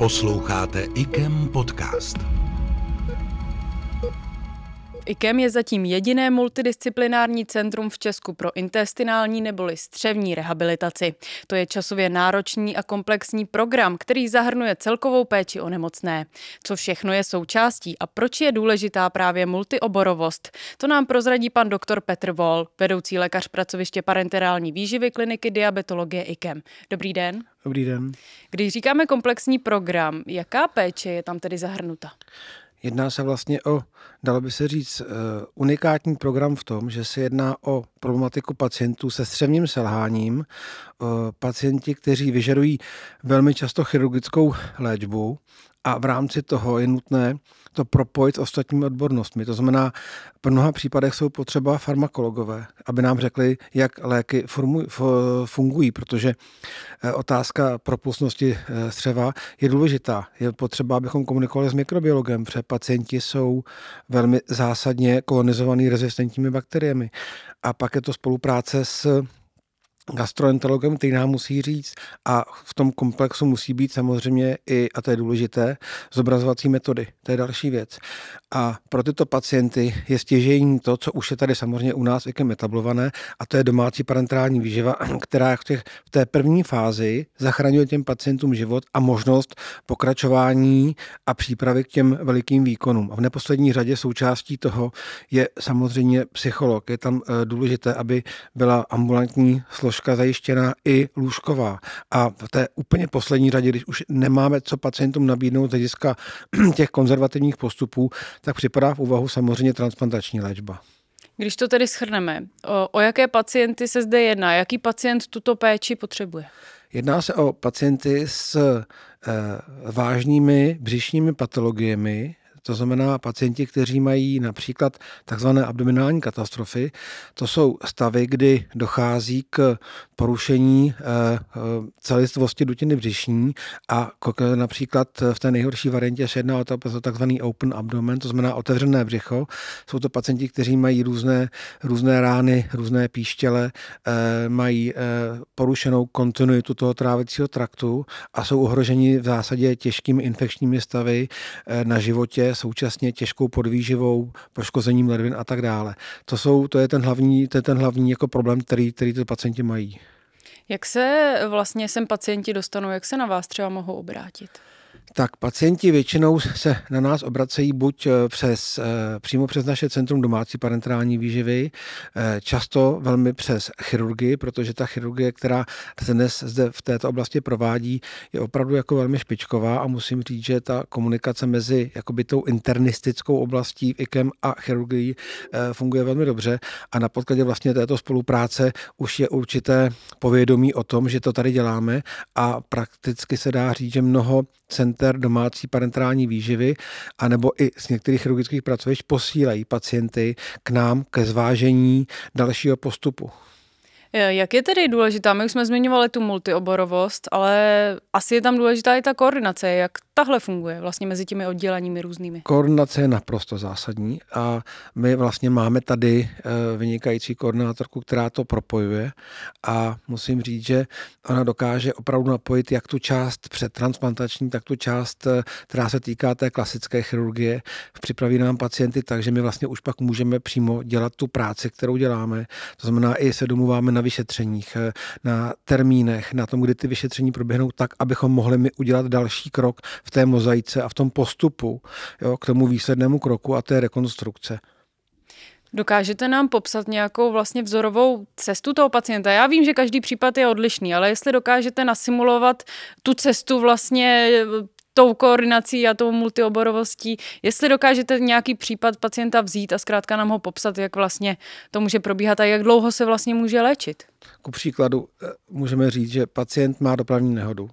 Posloucháte IKEM podcast. IKEM je zatím jediné multidisciplinární centrum v Česku pro intestinální neboli střevní rehabilitaci. To je časově náročný a komplexní program, který zahrnuje celkovou péči o nemocné. Co všechno je součástí a proč je důležitá právě multioborovost, to nám prozradí pan doktor Petr Vol, vedoucí lékař pracoviště parenterální výživy kliniky diabetologie IKEM. Dobrý den. Dobrý den. Když říkáme komplexní program, jaká péče je tam tedy zahrnuta? Jedná se vlastně o dalo by se říct, eh, unikátní program v tom, že se jedná o problematiku pacientů se střevním selháním, eh, pacienti, kteří vyžadují velmi často chirurgickou léčbu a v rámci toho je nutné to propojit s ostatními odbornostmi. To znamená, v mnoha případech jsou potřeba farmakologové, aby nám řekli, jak léky fungují, protože eh, otázka propustnosti střeva je důležitá. Je potřeba, abychom komunikovali s mikrobiologem, protože pacienti jsou velmi zásadně kolonizovaný rezistentními bakteriemi. A pak je to spolupráce s gastroenterologem, který nám musí říct a v tom komplexu musí být samozřejmě i, a to je důležité, zobrazovací metody. To je další věc. A pro tyto pacienty je stěžení to, co už je tady samozřejmě u nás věkem metablované, a to je domácí parenterální výživa, která v, těch, v té první fázi zachraňuje těm pacientům život a možnost pokračování a přípravy k těm velikým výkonům. A v neposlední řadě součástí toho je samozřejmě psycholog. Je tam eh, důležité, aby byla ambulantní složka lůžka zajištěná i lůžková. A v té úplně poslední řadě, když už nemáme co pacientům nabídnout z hlediska těch konzervativních postupů, tak připadá v úvahu samozřejmě transplantační léčba. Když to tedy schrneme, o, o jaké pacienty se zde jedná? Jaký pacient tuto péči potřebuje? Jedná se o pacienty s e, vážnými břišními patologiemi, to znamená pacienti, kteří mají například takzvané abdominální katastrofy. To jsou stavy, kdy dochází k porušení eh, celistvosti dutiny břišní a například v té nejhorší variantě se jedná o takzvaný open abdomen, to znamená otevřené břicho. Jsou to pacienti, kteří mají různé, různé rány, různé píštěle, eh, mají eh, porušenou kontinuitu toho trávicího traktu a jsou ohroženi v zásadě těžkými infekčními stavy na životě současně těžkou podvýživou, poškozením ledvin a tak dále. To, jsou, to je ten hlavní, to je ten hlavní jako problém, který, který ty pacienti mají. Jak se vlastně sem pacienti dostanou, jak se na vás třeba mohou obrátit? Tak pacienti většinou se na nás obracejí buď eh, přes, eh, přímo přes naše centrum domácí parenterální výživy, eh, často velmi přes chirurgii, protože ta chirurgie, která se dnes zde v této oblasti provádí, je opravdu jako velmi špičková a musím říct, že ta komunikace mezi jakoby tou internistickou oblastí IKEM a chirurgií funguje velmi dobře a na podkladě vlastně této spolupráce už je určité povědomí o tom, že to tady děláme a prakticky se dá říct, že mnoho center domácí parentální výživy, anebo i z některých chirurgických pracovišť posílají pacienty k nám ke zvážení dalšího postupu. Eh, jak je tedy důležitá? My už jsme zmiňovali tu multioborovost, ale asi je tam důležitá i ta koordinace, jak tahle funguje vlastně mezi těmi odděleními různými? Koordinace je naprosto zásadní a my vlastně máme tady eh, vynikající koordinátorku, která to propojuje a musím říct, že ona dokáže opravdu napojit jak tu část předtransplantační, tak tu část, eh, která se týká té klasické chirurgie. Připraví nám pacienty tak, že my vlastně už pak můžeme přímo dělat tu práci, kterou děláme. To znamená, i se domluváme na vyšetřeních, eh, na termínech, na tom, kdy ty vyšetření proběhnou tak, abychom mohli my udělat další krok v té mozaice a v tom postupu jo, k tomu výslednému kroku a té rekonstrukce. Dokážete nám popsat nějakou vlastně vzorovou cestu toho pacienta? Já vím, že každý případ je odlišný, ale jestli dokážete nasimulovat tu cestu vlastně eh, tou koordinací a tou multioborovostí, jestli dokážete nějaký případ pacienta vzít a zkrátka nám ho popsat, jak vlastně to může probíhat a jak dlouho se vlastně může léčit. Ku příkladu eh, můžeme říct, že pacient má dopravní nehodu,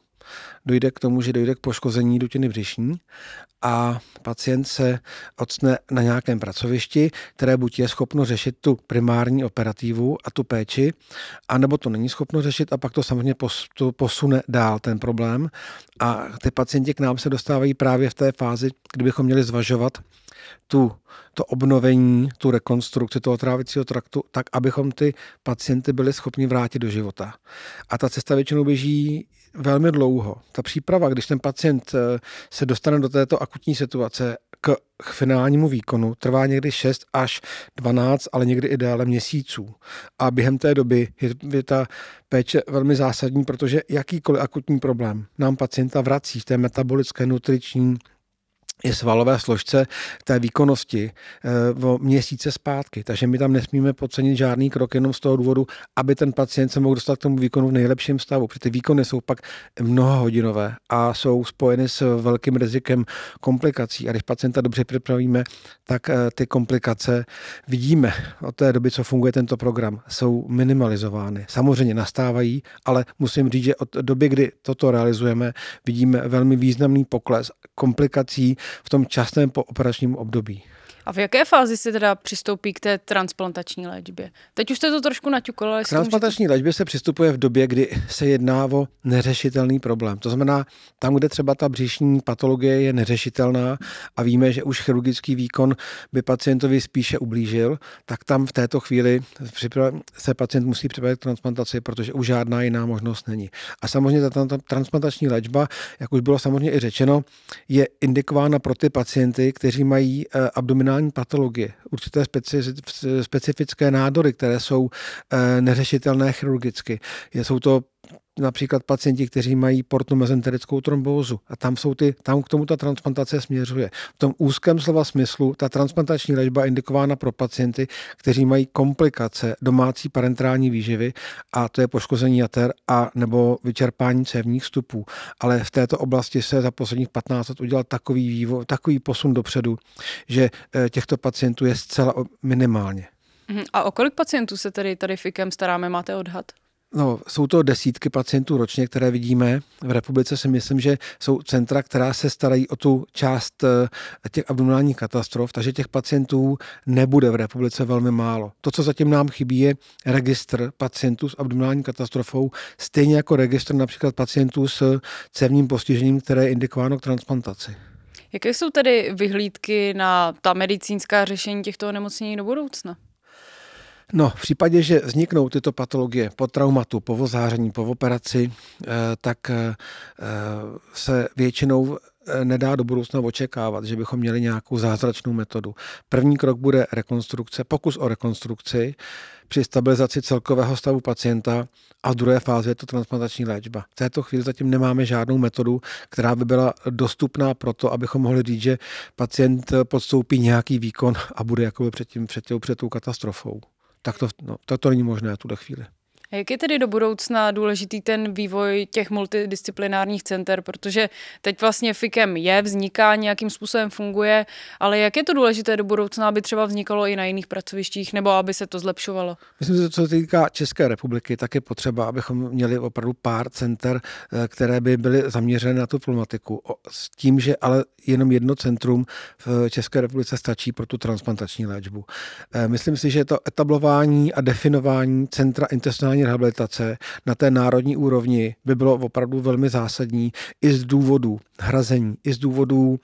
dojde k tomu, že dojde k poškození dutiny břišní a pacient se ocne na nějakém pracovišti, které buď je schopno řešit tu primární operativu a tu péči, anebo to není schopno řešit a pak to samozřejmě posune dál ten problém. A ty pacienti k nám se dostávají právě v té fázi, kdybychom měli zvažovat tu, to obnovení, tu rekonstrukci toho trávicího traktu, tak abychom ty pacienty byli schopni vrátit do života. A ta cesta většinou běží velmi dlouho. Ta příprava, když ten pacient eh, se dostane do této akutní situace k finálnímu výkonu trvá někdy 6 až 12, ale někdy i déle měsíců. A během té doby je, je ta péče velmi zásadní, protože jakýkoliv akutní problém nám pacienta vrací v té metabolické, nutriční, i svalové složce té výkonnosti v eh, měsíce zpátky. Takže my tam nesmíme podcenit žádný krok jenom z toho důvodu, aby ten pacient se mohl dostat k tomu výkonu v nejlepším stavu. Protože ty výkony jsou pak mnohohodinové a jsou spojeny s velkým rizikem komplikací. A když pacienta dobře připravíme, tak eh, ty komplikace vidíme od té doby, co funguje tento program, jsou minimalizovány. Samozřejmě nastávají, ale musím říct, že od doby, kdy toto realizujeme, vidíme velmi významný pokles komplikací v tom časném pooperačním období. A v jaké fázi se teda přistoupí k té transplantační léčbě? Teď už jste to trošku naťukol, ale... K transplantační můžete... léčbě se přistupuje v době, kdy se jedná o neřešitelný problém. To znamená, tam, kde třeba ta břišní patologie je neřešitelná a víme, že už chirurgický výkon by pacientovi spíše ublížil, tak tam v této chvíli se pacient musí připravit k transplantaci, protože už žádná jiná možnost není. A samozřejmě ta transplantační léčba, jak už bylo samozřejmě i řečeno, je indikována pro ty pacienty, kteří mají eh, abdominální terminální patologie, určité specifické nádory, které jsou eh, neřešitelné chirurgicky. Jsou to například pacienti, kteří mají portomezenterickou trombózu. A tam, jsou ty, tam k tomu ta transplantace směřuje. V tom úzkém slova smyslu ta transplantační léčba je indikována pro pacienty, kteří mají komplikace domácí parentrální výživy a to je poškození jater a nebo vyčerpání cévních vstupů. Ale v této oblasti se za posledních 15 let udělal takový, vývo, takový posun dopředu, že eh, těchto pacientů je zcela minimálně. Mhm. A o kolik pacientů se tedy tady FIKem staráme, máte odhad? No, jsou to desítky pacientů ročně, které vidíme. V republice si myslím, že jsou centra, která se starají o tu část eh, těch abdominálních katastrof, takže těch pacientů nebude v republice velmi málo. To, co zatím nám chybí, je registr pacientů s abdominální katastrofou, stejně jako registr například pacientů s cévním postižením, které je indikováno k transplantaci. Jaké jsou tedy vyhlídky na ta medicínská řešení těchto onemocnění do budoucna? No, v případě, že vzniknou tyto patologie po traumatu, po vozáření, po operaci, eh, tak eh, eh, se většinou nedá do budoucna očekávat, že bychom měli nějakou zázračnou metodu. První krok bude rekonstrukce, pokus o rekonstrukci při stabilizaci celkového stavu pacienta a v druhé fázi je to transplantační léčba. V této chvíli zatím nemáme žádnou metodu, která by byla dostupná pro to, abychom mohli říct, že pacient podstoupí nějaký výkon a bude jako předtím před, tím, před, tím, před tou katastrofou tak to, no, tak to není možné v tuhle chvíli. A jak je tedy do budoucna důležitý ten vývoj těch multidisciplinárních center, protože teď vlastně FIKem je, vzniká, nějakým způsobem funguje, ale jak je to důležité do budoucna, aby třeba vznikalo i na jiných pracovištích, nebo aby se to zlepšovalo? Myslím, že co se týká České republiky, tak je potřeba, abychom měli opravdu pár center, eh, které by byly zaměřené na tu problematiku. S tím, že ale jenom jedno centrum v České republice stačí pro tu transplantační léčbu. Eh, myslím si, že to etablování a definování centra intestinální sociální rehabilitace na té národní úrovni by bylo opravdu velmi zásadní i z důvodu hrazení, i z důvodu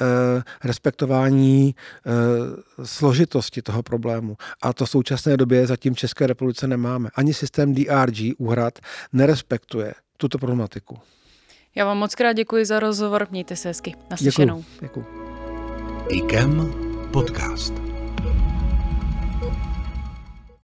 eh, respektování eh, složitosti toho problému. A to v současné době zatím v České republice nemáme. Ani systém DRG úhrad nerespektuje tuto problematiku. Já vám moc krát děkuji za rozhovor, mějte se hezky. Naslyšenou. Děkuji. děkuji. IKEM podcast.